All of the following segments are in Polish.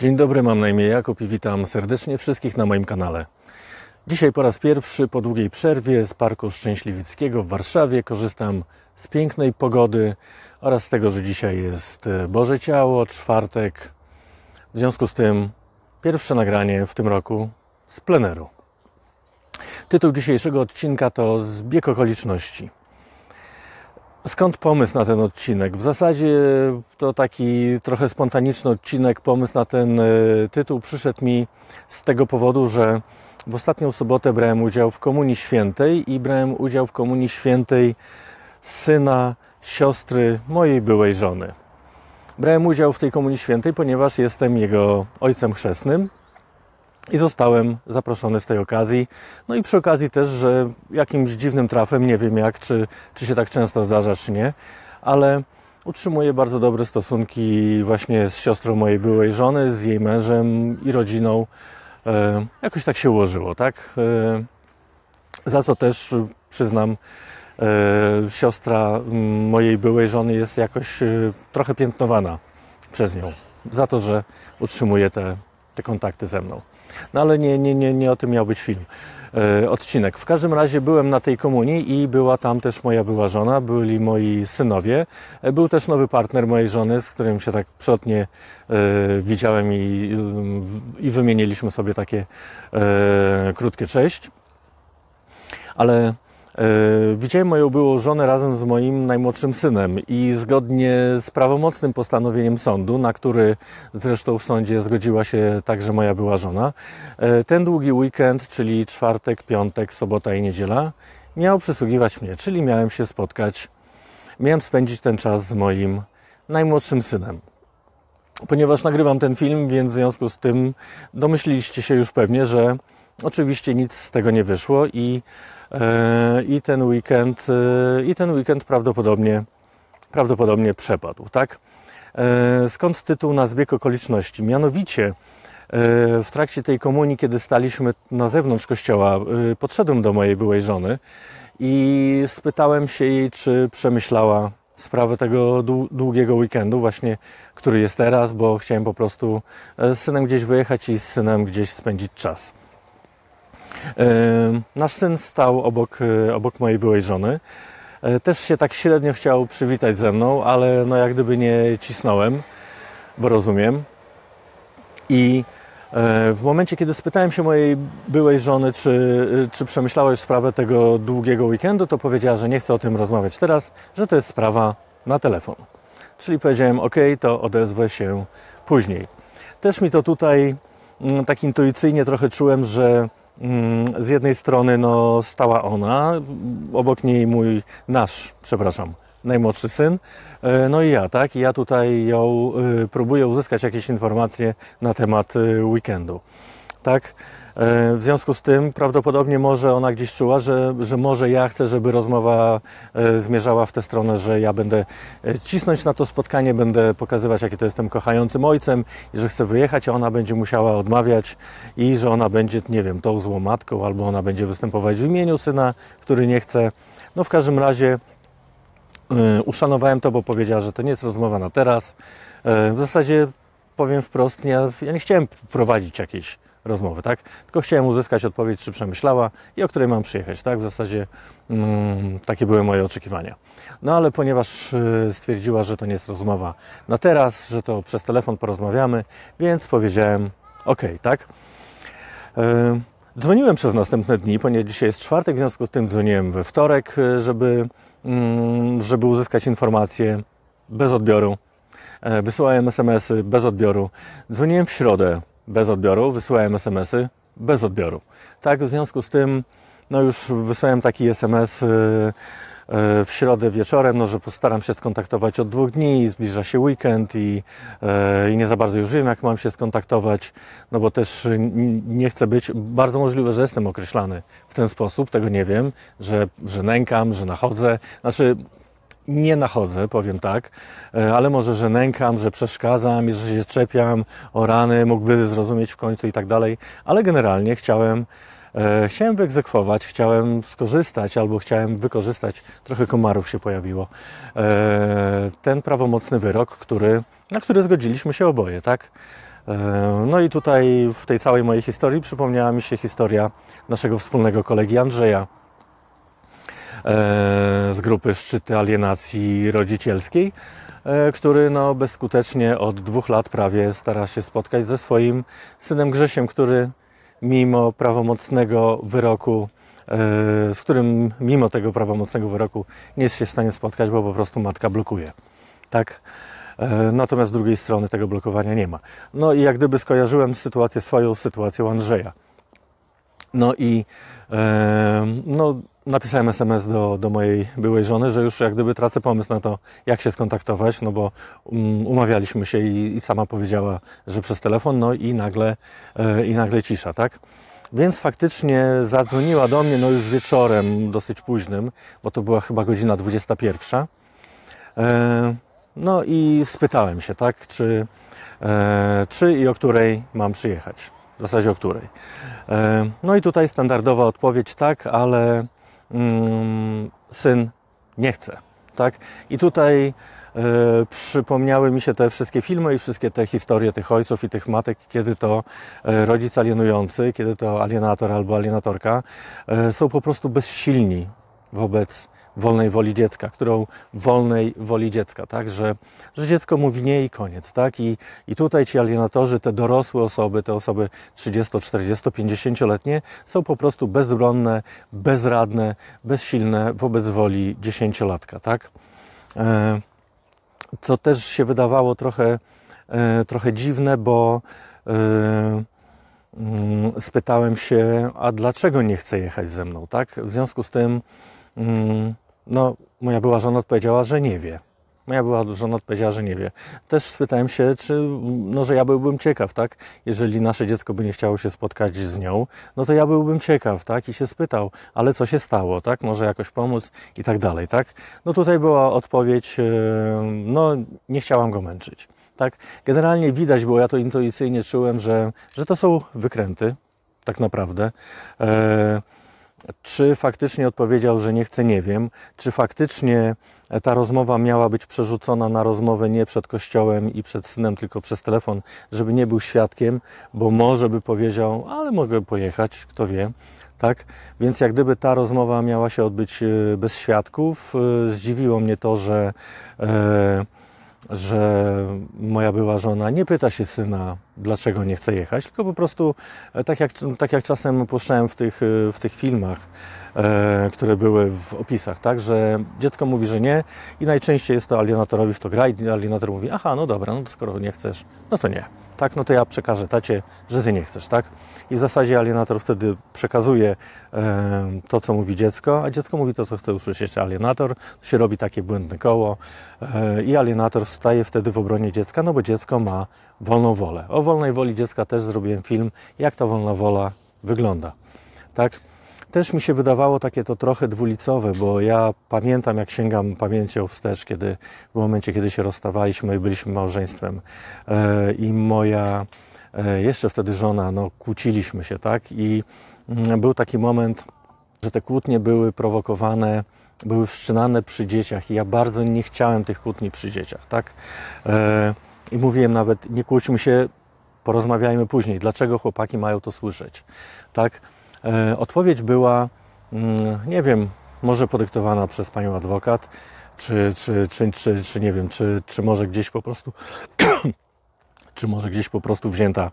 Dzień dobry, mam na imię Jakub i witam serdecznie wszystkich na moim kanale. Dzisiaj po raz pierwszy po długiej przerwie z Parku Szczęśliwickiego w Warszawie korzystam z pięknej pogody oraz z tego, że dzisiaj jest e, Boże Ciało, czwartek. W związku z tym pierwsze nagranie w tym roku z pleneru. Tytuł dzisiejszego odcinka to Zbieg okoliczności. Skąd pomysł na ten odcinek? W zasadzie to taki trochę spontaniczny odcinek. Pomysł na ten e, tytuł przyszedł mi z tego powodu, że w ostatnią sobotę brałem udział w Komunii Świętej i brałem udział w Komunii Świętej syna siostry mojej byłej żony. Brałem udział w tej Komunii Świętej, ponieważ jestem jego ojcem chrzestnym i zostałem zaproszony z tej okazji. No i przy okazji też, że jakimś dziwnym trafem, nie wiem jak, czy, czy się tak często zdarza, czy nie, ale utrzymuję bardzo dobre stosunki właśnie z siostrą mojej byłej żony, z jej mężem i rodziną. E, jakoś tak się ułożyło, tak? E, za co też przyznam, e, siostra mm, mojej byłej żony jest jakoś e, trochę piętnowana przez nią. Za to, że utrzymuje te, te kontakty ze mną. No ale nie, nie, nie, nie o tym miał być film, e, odcinek. W każdym razie byłem na tej komunii i była tam też moja była żona, byli moi synowie. E, był też nowy partner mojej żony, z którym się tak przelotnie e, widziałem i, i wymieniliśmy sobie takie e, krótkie cześć. Ale E, widziałem moją byłą żonę razem z moim najmłodszym synem i zgodnie z prawomocnym postanowieniem sądu, na który zresztą w sądzie zgodziła się także moja była żona, e, ten długi weekend, czyli czwartek, piątek, sobota i niedziela, miał przysługiwać mnie, czyli miałem się spotkać, miałem spędzić ten czas z moim najmłodszym synem. Ponieważ nagrywam ten film, więc w związku z tym domyśliliście się już pewnie, że oczywiście nic z tego nie wyszło i E, i ten weekend, e, i ten weekend prawdopodobnie, prawdopodobnie przepadł, tak? E, skąd tytuł na zbieg okoliczności? Mianowicie w trakcie tej komunii, kiedy staliśmy na zewnątrz kościoła, podszedłem do mojej byłej żony i spytałem się jej, czy przemyślała sprawę tego długiego weekendu, właśnie który jest teraz, bo chciałem po prostu z synem gdzieś wyjechać i z synem gdzieś spędzić czas. Nasz syn stał obok, e, obok mojej byłej żony. E, też się tak średnio chciał przywitać ze mną, ale no jak gdyby nie cisnąłem, bo rozumiem. I e, w momencie, kiedy spytałem się mojej byłej żony, czy, czy przemyślałeś sprawę tego długiego weekendu, to powiedziała, że nie chce o tym rozmawiać teraz, że to jest sprawa na telefon. Czyli powiedziałem, ok, to odezwę się później. Też mi to tutaj mm, tak intuicyjnie trochę czułem, że Mm, z jednej strony no, stała ona, obok niej mój, nasz, przepraszam, najmłodszy syn, e, no i ja, tak? I ja tutaj ją y, próbuję uzyskać jakieś informacje na temat y, weekendu, tak? E, w związku z tym prawdopodobnie może ona gdzieś czuła, że, że może ja chcę, żeby rozmowa e, zmierzała w tę stronę, że ja będę e, cisnąć na to spotkanie, będę pokazywać, jaki to jestem kochającym ojcem i że chcę wyjechać, a ona będzie musiała odmawiać i że ona będzie, nie wiem, tą złą matką, albo ona będzie występować w imieniu syna, który nie chce. No w każdym razie uszanowałem to, bo powiedziała, że to nie jest rozmowa na teraz. W zasadzie powiem wprost, ja, ja nie chciałem prowadzić jakiejś rozmowy, tak? Tylko chciałem uzyskać odpowiedź, czy przemyślała i o której mam przyjechać, tak? W zasadzie mm, takie były moje oczekiwania. No ale ponieważ y, stwierdziła, że to nie jest rozmowa na teraz, że to przez telefon porozmawiamy, więc powiedziałem OK, tak? Y, dzwoniłem przez następne dni, ponieważ dzisiaj jest czwartek, w związku z tym dzwoniłem we wtorek, y, żeby, mm, żeby uzyskać informacje bez odbioru. E, wysyłałem SMS-y bez odbioru. Dzwoniłem w środę, bez odbioru, wysyłałem SMS-y bez odbioru. Tak, w związku z tym, no już wysłałem taki SMS y, y, w środę wieczorem, no, że postaram się skontaktować od dwóch dni, zbliża się weekend i, y, i nie za bardzo już wiem, jak mam się skontaktować, no bo też nie chcę być, bardzo możliwe, że jestem określany w ten sposób, tego nie wiem, że, że nękam, że nachodzę, znaczy nie nachodzę, powiem tak, e, ale może, że nękam, że przeszkadzam, że się czepiam o rany, mógłby zrozumieć w końcu i tak dalej, ale generalnie chciałem, się e, wyegzekwować, chciałem skorzystać albo chciałem wykorzystać, trochę komarów się pojawiło, e, ten prawomocny wyrok, który, na który zgodziliśmy się oboje, tak? no i tutaj w tej całej mojej historii przypomniała mi się historia naszego wspólnego kolegi Andrzeja, E, z grupy Szczyty Alienacji Rodzicielskiej, e, który no, bezskutecznie od dwóch lat prawie stara się spotkać ze swoim synem Grzesiem, który mimo prawomocnego wyroku e, z którym mimo tego prawomocnego wyroku nie jest się w stanie spotkać, bo po prostu matka blokuje. Tak? Natomiast z drugiej strony tego blokowania nie ma. No i jak gdyby skojarzyłem sytuację swoją, sytuacją Andrzeja. No i e, no, napisałem SMS do, do mojej byłej żony, że już jak gdyby tracę pomysł na to, jak się skontaktować, no bo um, umawialiśmy się i, i, sama powiedziała, że przez telefon, no i nagle, e, i nagle cisza, tak? Więc faktycznie zadzwoniła do mnie no już wieczorem, dosyć późnym, bo to była chyba godzina 21. E, no i spytałem się, tak, czy, e, czy i o której mam przyjechać. W zasadzie o której. no i tutaj standardowa odpowiedź tak, ale syn nie chce. Tak? I tutaj y, przypomniały mi się te wszystkie filmy i wszystkie te historie tych ojców i tych matek, kiedy to yy, rodzic alienujący, kiedy to alienator albo alienatorka y, są po prostu bezsilni wobec wolnej woli dziecka, którą wolnej woli dziecka, tak, że, że dziecko mówi nie i koniec, tak, i, i tutaj ci alienatorzy, te dorosłe osoby, te osoby 30, 40, 50-letnie są po prostu bezbronne, bezradne, bezsilne wobec woli dziesięciolatka, tak. E, co też się wydawało trochę, e, trochę dziwne, bo e, mm, spytałem się, a dlaczego nie chce jechać ze mną, tak? W związku z tym mm, no, moja była żona odpowiedziała, że nie wie. Moja była żona odpowiedziała, że nie wie. Też spytałem się, czy, no, że ja byłbym ciekaw, tak? Jeżeli nasze dziecko by nie chciało się spotkać z nią, no to ja byłbym ciekaw, tak? I się spytał, ale co się stało, tak? Może jakoś pomóc i tak dalej, tak? No tutaj była odpowiedź, e, no nie chciałam go męczyć, tak? Generalnie widać było, ja to intuicyjnie czułem, że, że to są wykręty, tak naprawdę. E, czy faktycznie odpowiedział, że nie chce, nie wiem. Czy faktycznie e, ta rozmowa miała być przerzucona na rozmowę nie przed kościołem i przed synem, tylko przez telefon, żeby nie był świadkiem, bo może by powiedział, ale mogę pojechać, kto wie. Tak? Więc jak gdyby ta rozmowa miała się odbyć e, bez świadków. E, zdziwiło mnie to, że że moja była żona nie pyta się syna, dlaczego nie chce jechać, tylko po prostu e, tak jak, tak jak czasem puszczałem w tych, e, w tych filmach, e, które były w opisach, tak, że dziecko mówi, że nie i najczęściej jest to alienatorowi w to gra i alienator mówi, aha, no dobra, no skoro nie chcesz, no to nie. Tak, no to ja przekażę tacie, że ty nie chcesz, tak? i w zasadzie alienator wtedy przekazuje e, to, co mówi dziecko, a dziecko mówi to, co chce usłyszeć alienator. Się robi takie błędne koło e, i alienator staje wtedy w obronie dziecka, no bo dziecko ma wolną wolę. O wolnej woli dziecka też zrobiłem film, jak ta wolna wola wygląda. Tak? Też mi się wydawało takie to trochę dwulicowe, bo ja pamiętam, jak sięgam pamięcią wstecz, kiedy w momencie, kiedy się rozstawaliśmy i byliśmy małżeństwem, e, i moja E, jeszcze wtedy żona, no kłóciliśmy się, tak? I mm, był taki moment, że te kłótnie były prowokowane, były wszczynane przy dzieciach i ja bardzo nie chciałem tych kłótni przy dzieciach, tak? E, I mówiłem nawet, nie kłóćmy się, porozmawiajmy później, dlaczego chłopaki mają to słyszeć, tak? E, odpowiedź była, mm, nie wiem, może podyktowana przez panią adwokat, czy, czy, czy, czy, nie wiem, czy, czy może gdzieś po prostu czy może gdzieś po prostu wzięta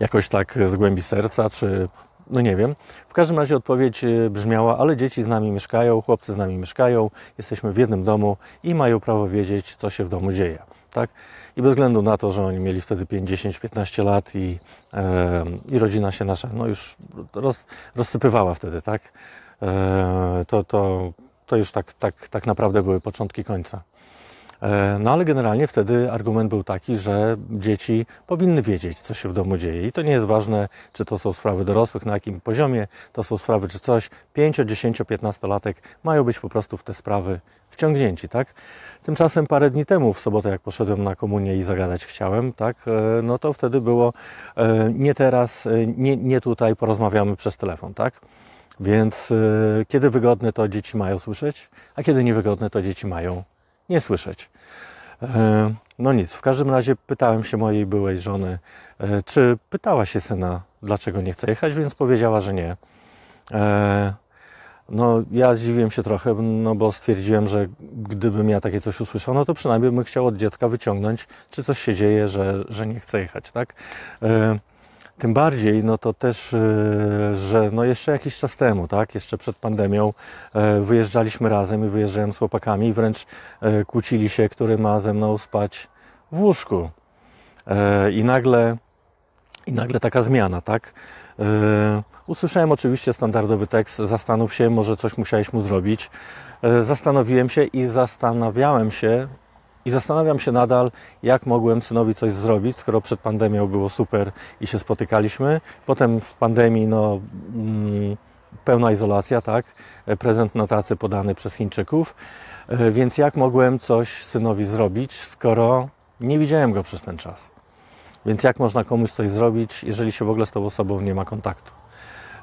jakoś tak z głębi serca, czy no nie wiem. W każdym razie odpowiedź y, brzmiała, ale dzieci z nami mieszkają, chłopcy z nami mieszkają, jesteśmy w jednym domu i mają prawo wiedzieć, co się w domu dzieje. Tak? I bez względu na to, że oni mieli wtedy 5, 10, 15 lat i, e, i rodzina się nasza no już roz, rozsypywała wtedy, tak? E, to, to, to już tak, tak, tak naprawdę były początki końca. E, no ale generalnie wtedy argument był taki, że dzieci powinny wiedzieć, co się w domu dzieje. I to nie jest ważne, czy to są sprawy dorosłych, na jakim poziomie to są sprawy, czy coś. 5, 10, 15-latek mają być po prostu w te sprawy wciągnięci, tak? Tymczasem parę dni temu, w sobotę, jak poszedłem na komunię i zagadać chciałem, tak, e, no to wtedy było e, nie teraz, nie, nie tutaj, porozmawiamy przez telefon, tak? Więc kiedy wygodne, to dzieci mają słyszeć, a kiedy niewygodne, to dzieci mają nie słyszeć. E, no nic, w każdym razie pytałem się mojej byłej żony, e, czy pytała się syna, dlaczego nie chce jechać, więc powiedziała, że nie. E, no ja zdziwiłem się trochę, no bo stwierdziłem, że gdybym ja takie coś usłyszał, no to przynajmniej bym chciał od dziecka wyciągnąć, czy coś się dzieje, że, że nie chce jechać, tak? Tym bardziej, no to też, y, że no jeszcze jakiś czas temu, tak, jeszcze przed pandemią e, wyjeżdżaliśmy razem i wyjeżdżałem z chłopakami wręcz e, kłócili się, który ma ze mną spać w łóżku. E, I nagle, i nagle taka zmiana, tak. Usłyszałem oczywiście standardowy tekst, zastanów się, może coś musiałeś mu zrobić. Zastanowiłem się i zastanawiałem się, i zastanawiam się nadal, jak mogłem synowi coś zrobić, skoro przed pandemią było super i się spotykaliśmy. Potem w pandemii, no. Mm, pełna izolacja, tak? E, prezent na tacy podany przez Chińczyków. E, więc jak mogłem coś synowi zrobić, skoro nie widziałem go przez ten czas? Więc jak można komuś coś zrobić, jeżeli się w ogóle z tą osobą nie ma kontaktu?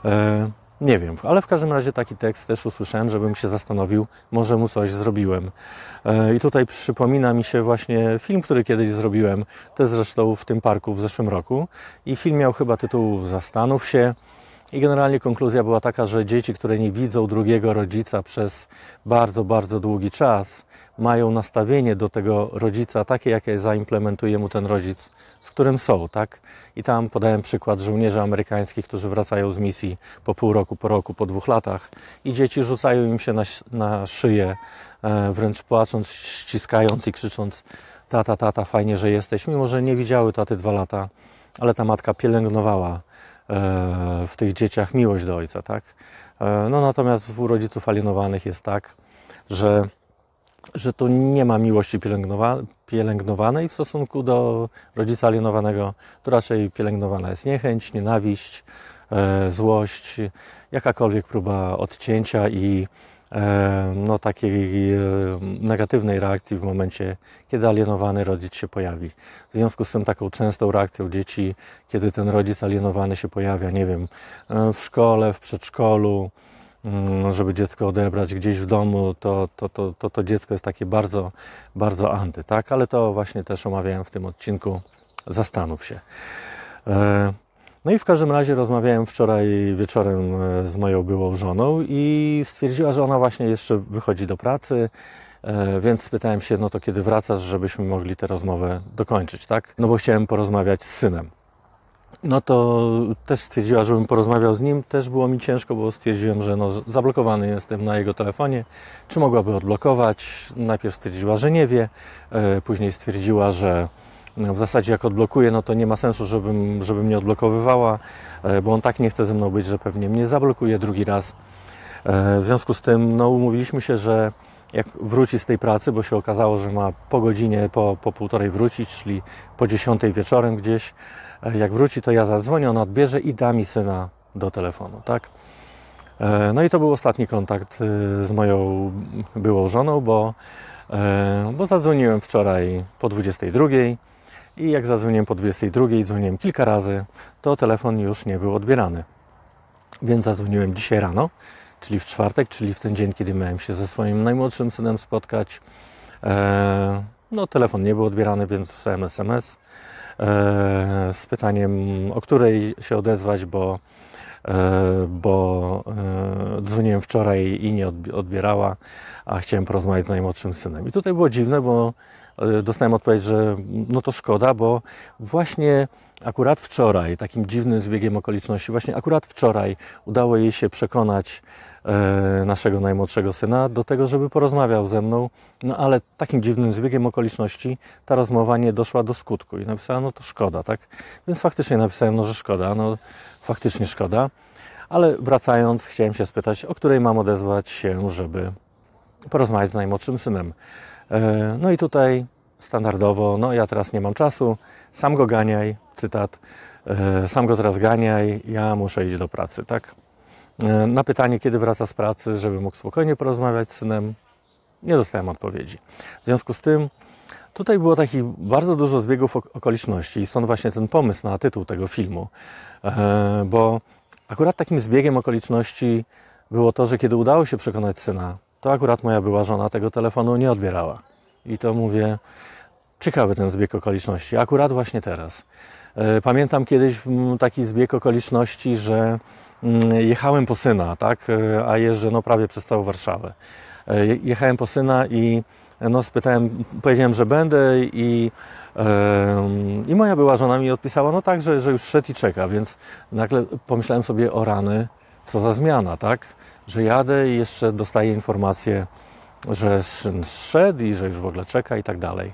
E, nie wiem, ale w każdym razie taki tekst też usłyszałem, żebym się zastanowił, może mu coś zrobiłem. E, I tutaj przypomina mi się właśnie film, który kiedyś zrobiłem, też zresztą w tym parku w zeszłym roku. I film miał chyba tytuł Zastanów się. I generalnie konkluzja była taka, że dzieci, które nie widzą drugiego rodzica przez bardzo, bardzo długi czas, mają nastawienie do tego rodzica takie, jakie zaimplementuje mu ten rodzic, z którym są, tak? I tam podałem przykład żołnierzy amerykańskich, którzy wracają z misji po pół roku, po roku, po dwóch latach i dzieci rzucają im się na, na szyję, e, wręcz płacząc, ściskając i krzycząc tata, tata, fajnie, że jesteś, mimo że nie widziały taty dwa lata, ale ta matka pielęgnowała e, w tych dzieciach miłość do ojca, tak? E, no natomiast u rodziców alienowanych jest tak, że że tu nie ma miłości pielęgnowa pielęgnowanej w stosunku do rodzica alienowanego. Tu raczej pielęgnowana jest niechęć, nienawiść, e, złość, jakakolwiek próba odcięcia i e, no, takiej e, negatywnej reakcji w momencie, kiedy alienowany rodzic się pojawi. W związku z tym taką częstą reakcją dzieci, kiedy ten rodzic alienowany się pojawia, nie wiem, e, w szkole, w przedszkolu, Mm, żeby dziecko odebrać gdzieś w domu, to to, to, to, to dziecko jest takie bardzo, bardzo anty, tak? Ale to właśnie też omawiałem w tym odcinku. Zastanów się. E, no i w każdym razie rozmawiałem wczoraj wieczorem e, z moją byłą żoną i stwierdziła, że ona właśnie jeszcze wychodzi do pracy, e, więc spytałem się, no to kiedy wracasz, żebyśmy mogli tę rozmowę dokończyć, tak? No bo chciałem porozmawiać z synem no to też stwierdziła, żebym porozmawiał z nim. Też było mi ciężko, bo stwierdziłem, że no, zablokowany jestem na jego telefonie. Czy mogłaby odblokować? Najpierw stwierdziła, że nie wie. E, później stwierdziła, że no, w zasadzie jak odblokuje, no to nie ma sensu, żebym, żeby mnie odblokowywała, e, bo on tak nie chce ze mną być, że pewnie mnie zablokuje drugi raz. E, w związku z tym no, umówiliśmy się, że jak wróci z tej pracy, bo się okazało, że ma po godzinie, po, po półtorej wrócić, czyli po dziesiątej wieczorem gdzieś, E, jak wróci, to ja zadzwonię, ona odbierze i da mi syna do telefonu, tak? E, no i to był ostatni kontakt e, z moją byłą żoną, bo, bo zadzwoniłem wczoraj po 22 i jak zadzwoniłem po 22, dzwoniłem kilka razy, to telefon już nie był odbierany. Więc zadzwoniłem dzisiaj rano, czyli w czwartek, czyli w ten dzień, kiedy miałem się ze swoim najmłodszym synem spotkać. No telefon nie był odbierany, więc wysłałem SMS. E, z pytaniem, o której się odezwać, bo, e, bo e, dzwoniłem wczoraj i nie odbierała, a chciałem porozmawiać z najmłodszym synem. I tutaj było dziwne, bo dostałem odpowiedź, że no to szkoda, bo właśnie akurat wczoraj, takim dziwnym zbiegiem okoliczności, właśnie akurat wczoraj udało jej się przekonać E, naszego najmłodszego syna do tego, żeby porozmawiał ze mną, no ale takim dziwnym zbiegiem okoliczności ta rozmowa nie doszła do skutku i napisałem, no to szkoda, tak? Więc faktycznie napisałem, no że szkoda, no faktycznie szkoda, ale wracając chciałem się spytać, o której mam odezwać się, żeby porozmawiać z najmłodszym synem. E, no i tutaj standardowo, no ja teraz nie mam czasu, sam go ganiaj, cytat, e, sam go teraz ganiaj, ja muszę iść do pracy, tak? E, na pytanie, kiedy wraca z pracy, żeby mógł spokojnie porozmawiać z synem, nie dostałem odpowiedzi. W związku z tym tutaj było takich bardzo dużo zbiegów okoliczności i stąd właśnie ten pomysł na tytuł tego filmu, e, bo akurat takim zbiegiem okoliczności było to, że kiedy udało się przekonać syna, to akurat moja była żona tego telefonu nie odbierała. I to mówię, ciekawy ten zbieg okoliczności, akurat właśnie teraz. E, pamiętam kiedyś mm, taki zbieg okoliczności, że Mm, jechałem po syna, tak? E, a jeżdżę no, prawie przez całą Warszawę. E, jechałem po syna i no, spytałem, powiedziałem, że będę i, i moja była żona mi odpisała, no tak, że, że już szedł i czeka, więc nagle pomyślałem sobie o rany, co za zmiana, tak? Że jadę i jeszcze dostaję informację, że syn szedł i że już w ogóle czeka i tak dalej.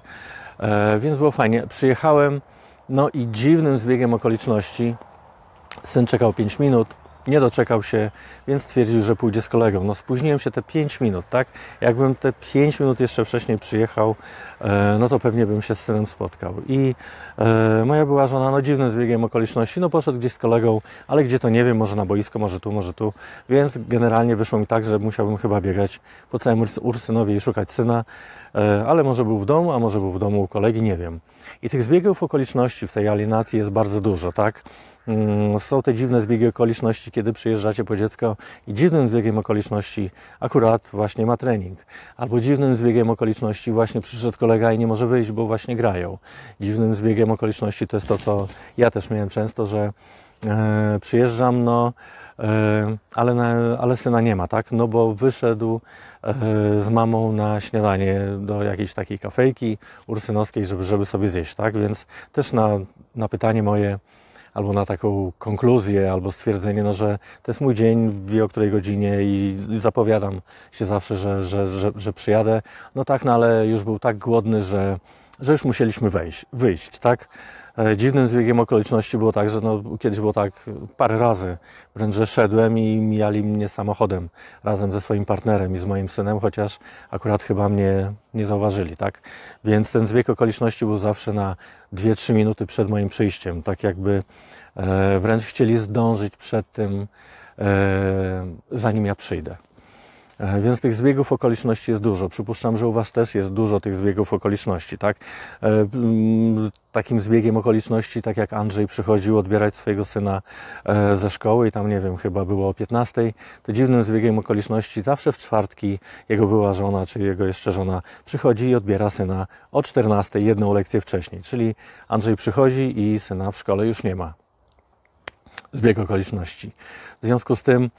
E, więc było fajnie. Przyjechałem, no i dziwnym zbiegiem okoliczności syn czekał 5 minut, nie doczekał się, więc stwierdził, że pójdzie z kolegą. No spóźniłem się te 5 minut, tak? Jakbym te 5 minut jeszcze wcześniej przyjechał, e, no to pewnie bym się z synem spotkał. I e, moja była żona, no dziwnym zbiegiem okoliczności, no poszedł gdzieś z kolegą, ale gdzie to nie wiem, może na boisko, może tu, może tu, więc generalnie wyszło mi tak, że musiałbym chyba biegać po całym Ursynowie i szukać syna. E, ale może był w domu, a może był w domu u kolegi, nie wiem. I tych zbiegów okoliczności w tej alienacji jest bardzo dużo, tak? Mm, są te dziwne zbiegi okoliczności, kiedy przyjeżdżacie po dziecko i dziwnym zbiegiem okoliczności akurat właśnie ma trening. Albo dziwnym zbiegiem okoliczności właśnie przyszedł kolega i nie może wyjść, bo właśnie grają. Dziwnym zbiegiem okoliczności to jest to, co ja też miałem często, że e, przyjeżdżam, no E, ale, na, ale syna nie ma, tak? No bo wyszedł e, z mamą na śniadanie do jakiejś takiej kafejki ursynowskiej, żeby, żeby sobie zjeść, tak? Więc też na, na pytanie moje, albo na taką konkluzję, albo stwierdzenie, no, że to jest mój dzień, wie o której godzinie i zapowiadam się zawsze, że, że, że, że przyjadę. No tak, no ale już był tak głodny, że, że już musieliśmy wejść, wyjść, tak? E, dziwnym zbiegiem okoliczności było tak, że no, kiedyś było tak parę razy, wręcz że szedłem i mijali mnie samochodem razem ze swoim partnerem i z moim synem, chociaż akurat chyba mnie nie zauważyli, tak? Więc ten zbieg okoliczności był zawsze na 2-3 minuty przed moim przyjściem, tak jakby e, wręcz chcieli zdążyć przed tym, e, zanim ja przyjdę. Więc tych zbiegów okoliczności jest dużo. Przypuszczam, że u Was też jest dużo tych zbiegów okoliczności, tak? E, mm, takim zbiegiem okoliczności, tak jak Andrzej przychodził odbierać swojego syna e, ze szkoły i tam, nie wiem, chyba było o 15, to dziwnym zbiegiem okoliczności zawsze w czwartki jego była żona, czy jego jeszcze żona przychodzi i odbiera syna o 14, jedną lekcję wcześniej. Czyli Andrzej przychodzi i syna w szkole już nie ma. Zbieg okoliczności. W związku z tym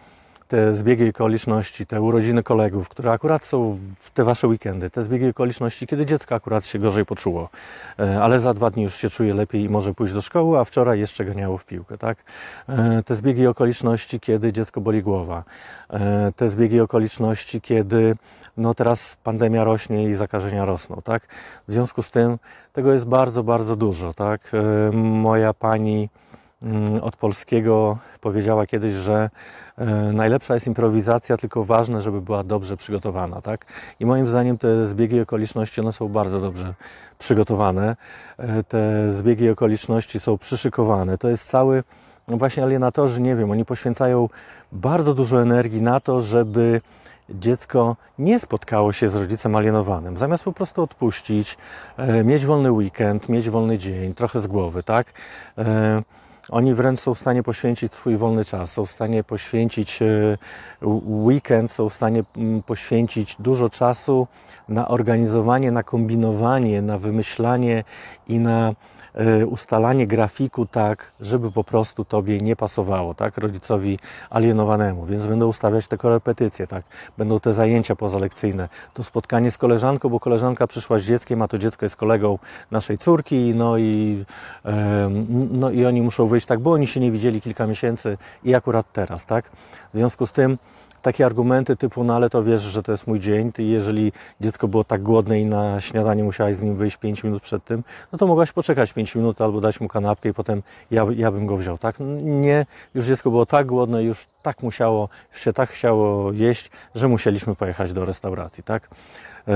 te zbiegi okoliczności, te urodziny kolegów, które akurat są w te wasze weekendy, te zbiegi okoliczności, kiedy dziecko akurat się gorzej poczuło, e, ale za dwa dni już się czuje lepiej i może pójść do szkoły, a wczoraj jeszcze ganiało w piłkę, tak? E, te zbiegi okoliczności, kiedy dziecko boli głowa, e, te zbiegi okoliczności, kiedy no teraz pandemia rośnie i zakażenia rosną, tak? W związku z tym tego jest bardzo, bardzo dużo, tak? Moja pani Mm, od polskiego powiedziała kiedyś, że e, najlepsza jest improwizacja, tylko ważne, żeby była dobrze przygotowana. Tak? I moim zdaniem te zbiegi okoliczności one są bardzo dobrze przygotowane. E, te zbiegi okoliczności są przyszykowane. To jest cały no właśnie alienatorzy, nie wiem, oni poświęcają bardzo dużo energii na to, żeby dziecko nie spotkało się z rodzicem alienowanym. Zamiast po prostu odpuścić, e, mieć wolny weekend, mieć wolny dzień, trochę z głowy, tak? Oni wręcz są w stanie poświęcić swój wolny czas, są w stanie poświęcić e, weekend, są w stanie mm, poświęcić dużo czasu na organizowanie, na kombinowanie, na wymyślanie i na E, ustalanie grafiku tak, żeby po prostu tobie nie pasowało, tak, rodzicowi alienowanemu, więc będą ustawiać te korepetycje, tak, będą te zajęcia pozalekcyjne, to spotkanie z koleżanką, bo koleżanka przyszła z dzieckiem, a to dziecko jest kolegą naszej córki, no i, e, no i oni muszą wyjść tak, bo oni się nie widzieli kilka miesięcy i akurat teraz, tak, w związku z tym takie argumenty typu, no ale to wiesz, że to jest mój dzień, ty jeżeli dziecko było tak głodne i na śniadanie musiałaś z nim wyjść 5 minut przed tym, no to mogłaś poczekać 5 minut albo dać mu kanapkę i potem ja, ja bym go wziął, tak? Nie, już dziecko było tak głodne, już tak musiało, już się tak chciało jeść, że musieliśmy pojechać do restauracji, tak? Yy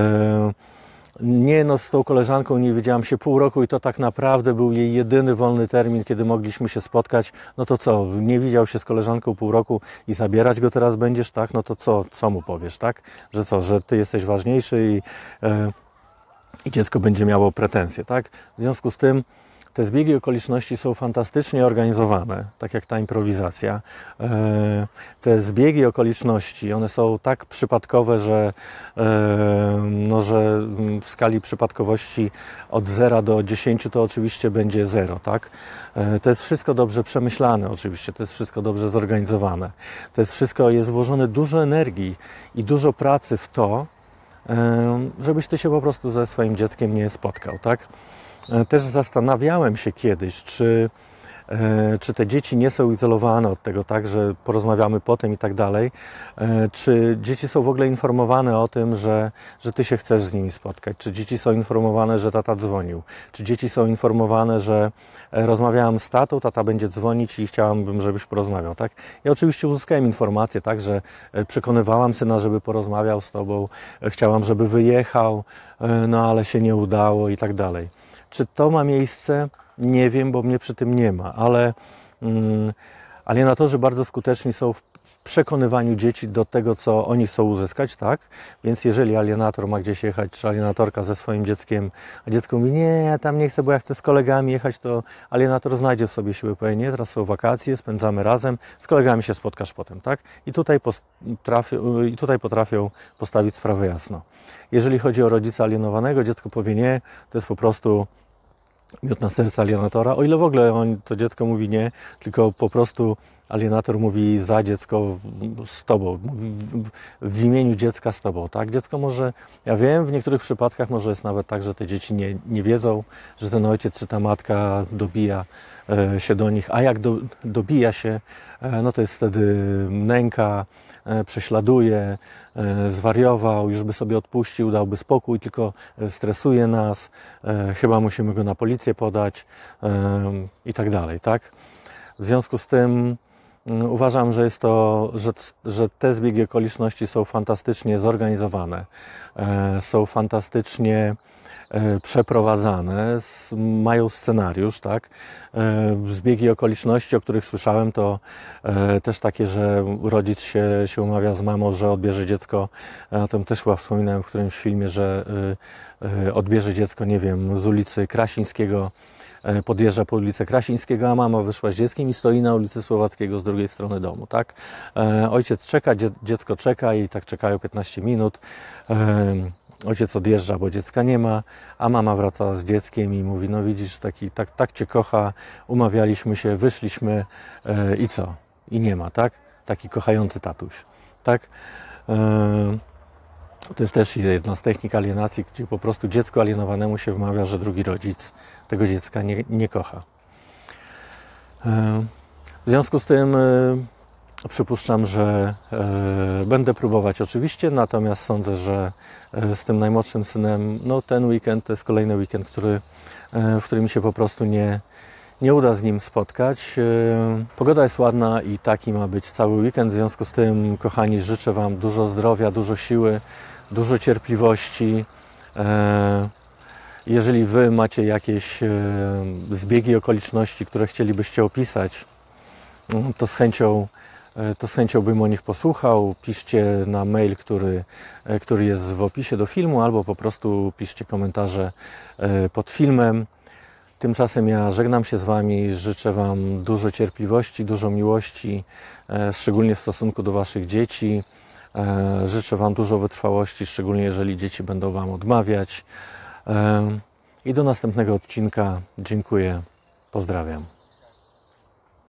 nie, no z tą koleżanką nie widziałam się pół roku i to tak naprawdę był jej jedyny wolny termin, kiedy mogliśmy się spotkać. No to co, nie widział się z koleżanką pół roku i zabierać go teraz będziesz, tak? No to co, co mu powiesz, tak? Że co, że ty jesteś ważniejszy i, yy, i dziecko będzie miało pretensje, tak? W związku z tym te zbiegi okoliczności są fantastycznie organizowane, tak jak ta improwizacja. E, te zbiegi okoliczności, one są tak przypadkowe, że, e, no, że mm, w skali przypadkowości od 0 do 10 to oczywiście będzie 0, tak? E, to jest wszystko dobrze przemyślane oczywiście, to jest wszystko dobrze zorganizowane. To jest wszystko, jest włożone dużo energii i dużo pracy w to, żebyś ty się po prostu ze swoim dzieckiem nie spotkał, tak? E, też zastanawiałem się kiedyś, czy, e, czy te dzieci nie są izolowane od tego, tak, że porozmawiamy potem i tak dalej, e, czy dzieci są w ogóle informowane o tym, że, że ty się chcesz z nimi spotkać, czy dzieci są informowane, że tata dzwonił, czy dzieci są informowane, że rozmawiałam z tatą, tata będzie dzwonić i chciałabym, żebyś porozmawiał, tak? Ja oczywiście uzyskałem informację, tak, że przekonywałam syna, żeby porozmawiał z tobą, chciałam, żeby wyjechał, no ale się nie udało i tak dalej. Czy to ma miejsce? Nie wiem, bo mnie przy tym nie ma, ale mm, alienatorzy bardzo skuteczni są w przekonywaniu dzieci do tego, co oni chcą uzyskać, tak? Więc jeżeli alienator ma gdzieś jechać, czy alienatorka ze swoim dzieckiem, a dziecko mówi, nie, ja tam nie chcę, bo ja chcę z kolegami jechać, to alienator znajdzie w sobie siłę powie, nie, teraz są wakacje, spędzamy razem, z kolegami się spotkasz potem, tak? I tutaj, potrafią, y, i tutaj potrafią postawić sprawę jasno. Jeżeli chodzi o rodzica alienowanego, dziecko powie, nie, to jest po prostu miód na serce alienatora, o ile w ogóle on, to dziecko mówi nie, tylko po prostu alienator mówi za dziecko z tobą, w imieniu dziecka z tobą, tak? Dziecko może, ja wiem, w niektórych przypadkach może jest nawet tak, że te dzieci nie, nie wiedzą, że ten ojciec czy ta matka dobija e, się do nich, a jak do, dobija się, e, no to jest wtedy nęka, e, prześladuje, zwariował, już by sobie odpuścił, dałby spokój, tylko stresuje nas, chyba musimy go na policję podać i tak dalej, tak? W związku z tym Mm, uważam, że, jest to, że, że te zbiegi okoliczności są fantastycznie zorganizowane, e, są fantastycznie e, przeprowadzane, mają scenariusz, tak? E, zbiegi okoliczności, o których słyszałem, to też takie, że rodzic się, się umawia z mamą, że odbierze dziecko, o tym też chyba wspominałem w którymś filmie, że y, y, odbierze dziecko, nie wiem, z ulicy Krasińskiego E, podjeżdża po ulicę Krasińskiego, a mama wyszła z dzieckiem i stoi na ulicy Słowackiego z drugiej strony domu, tak? E, ojciec czeka, dziecko czeka i tak czekają 15 minut. E, ojciec odjeżdża, bo dziecka nie ma, a mama wraca z dzieckiem i mówi, no widzisz, taki, tak, tak cię kocha, umawialiśmy się, wyszliśmy i co? I nie ma, tak? Taki kochający tatuś, tak? To jest też jedna z technik alienacji, gdzie po prostu dziecku alienowanemu się wymawia, że drugi rodzic tego dziecka nie, nie kocha. E, w związku z tym e, przypuszczam, że e, będę próbować oczywiście, natomiast sądzę, że z tym najmłodszym synem, no ten weekend to jest kolejny weekend, który, w którym się po prostu nie, nie uda z nim spotkać. Pogoda jest ładna i taki ma być cały weekend. W związku z tym, kochani, życzę Wam dużo zdrowia, dużo siły dużo cierpliwości. E, jeżeli Wy macie jakieś e, zbiegi okoliczności, które chcielibyście opisać, no, to z chęcią, e, to z chęcią bym o nich posłuchał. Piszcie na mail, który, który jest w opisie do filmu, albo po prostu piszcie komentarze pod filmem. Tymczasem ja żegnam się z Wami, życzę Wam dużo cierpliwości, dużo miłości, szczególnie w stosunku do Waszych dzieci. E, życzę Wam dużo wytrwałości, szczególnie jeżeli dzieci będą Wam odmawiać. E, I do następnego odcinka. Dziękuję. Pozdrawiam.